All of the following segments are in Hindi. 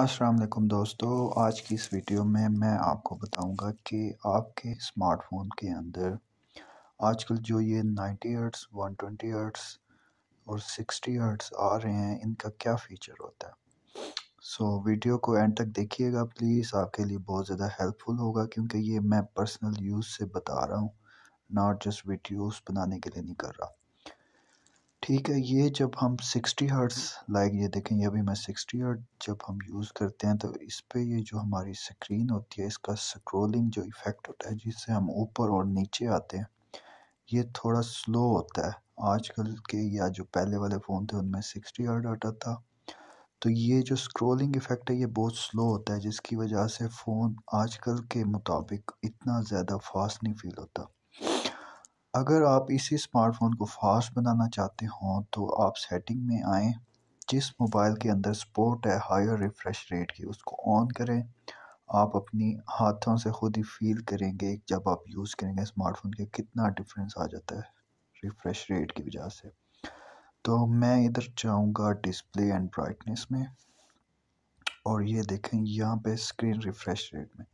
अस्सलाम दोस्तों आज की इस वीडियो में मैं आपको बताऊंगा कि आपके स्मार्टफोन के अंदर आजकल जो ये 90 हर्ट्स 120 हर्ट्स और 60 हर्ट्स आ रहे हैं इनका क्या फ़ीचर होता है सो so, वीडियो को एंड तक देखिएगा प्लीज़ आपके लिए बहुत ज़्यादा हेल्पफुल होगा क्योंकि ये मैं पर्सनल यूज़ से बता रहा हूँ नॉट जस्ट वीडियोस बनाने के लिए नहीं कर रहा ठीक है ये जब हम सिक्सटी हर्ट्स लाइक ये देखें ये अभी मैं सिक्सटी हर्ट जब हम यूज़ करते हैं तो इस पे ये जो हमारी स्क्रीन होती है इसका स्क्रोलिंग जो इफ़ेक्ट होता है जिससे हम ऊपर और नीचे आते हैं ये थोड़ा स्लो होता है आजकल के या जो पहले वाले फ़ोन थे उनमें सिक्सटी हर्ट आता था तो ये जो स्क्रोलिंग इफ़ेक्ट है ये बहुत स्लो होता है जिसकी वजह से फ़ोन आज के मुताबिक इतना ज़्यादा फास्ट नहीं फील होता अगर आप इसी स्मार्टफ़ोन को फ़ास्ट बनाना चाहते हों तो आप सेटिंग में आएँ जिस मोबाइल के अंदर स्पोर्ट है हायर रिफ़्रेश रेट की उसको ऑन करें आप अपनी हाथों से ख़ुद ही फ़ील करेंगे जब आप यूज़ करेंगे स्मार्टफ़ोन के कितना डिफरेंस आ जाता है रिफ़्रेश रेट की वजह से तो मैं इधर चाहूँगा डिस्प्ले एंड ब्राइटनेस में और ये देखें यहाँ पे स्क्रीन रिफ़्रेश रेट में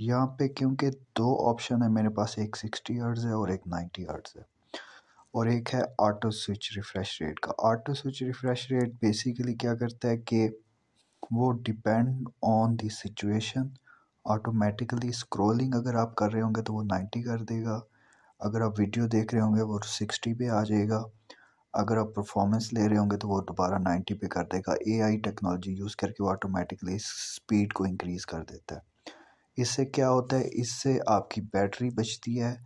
यहाँ पे क्योंकि दो ऑप्शन है मेरे पास एक सिक्सटी हर्ट्ज़ है और एक नाइन्टी हर्ट्ज़ है और एक है ऑटो स्विच रिफ़्रेश रेट का auto switch refresh rate basically क्या करता है कि वो depend on the situation automatically scrolling अगर आप कर रहे होंगे तो वो नाइन्टी कर देगा अगर आप वीडियो देख रहे होंगे वो सिक्सटी पे आ जाएगा अगर आप परफॉर्मेंस ले रहे होंगे तो वो दोबारा नाइन्टी पे कर देगा एआई टेक्नोलॉजी यूज़ करके वो ऑटोमेटिकली स्पीड को इंक्रीज़ कर देता है इससे क्या होता है इससे आपकी बैटरी बचती है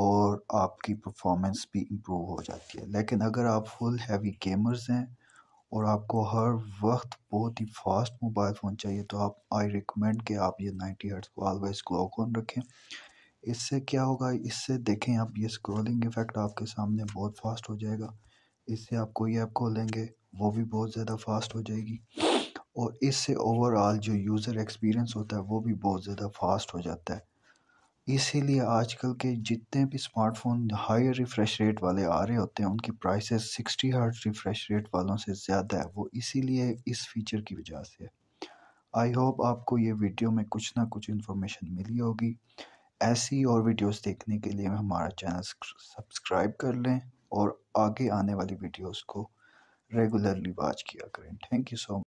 और आपकी परफॉर्मेंस भी इम्प्रूव हो जाती है लेकिन अगर आप फुल हैवी गेमर्स हैं और आपको हर वक्त बहुत ही फास्ट मोबाइल फ़ोन चाहिए तो आप आई रिकमेंड कि आप ये नाइन्टी हर्ट्स को ऑलवेज क्लॉक ऑन रखें इससे क्या होगा इससे देखें आप ये स्क्रॉलिंग इफ़ेक्ट आपके सामने बहुत फास्ट हो जाएगा इससे आप कोई ऐप खोलेंगे वो भी बहुत ज़्यादा फास्ट हो जाएगी और इससे ओवरऑल जो यूज़र एक्सपीरियंस होता है वो भी बहुत ज़्यादा फास्ट हो जाता है इसीलिए आजकल के जितने भी स्मार्टफोन हाई रिफ़्रेश रेट वाले आ रहे होते हैं उनकी prices sixty hertz refresh rate वालों से ज़्यादा है वो इसीलिए इस फीचर की वजह से है आई होप आपको ये वीडियो में कुछ ना कुछ इन्फॉर्मेशन मिली होगी ऐसी और वीडियोस देखने के लिए हमारा चैनल सब्सक्राइब कर लें और आगे आने वाली वीडियोस को रेगुलरली वॉच किया करें थैंक यू सो मच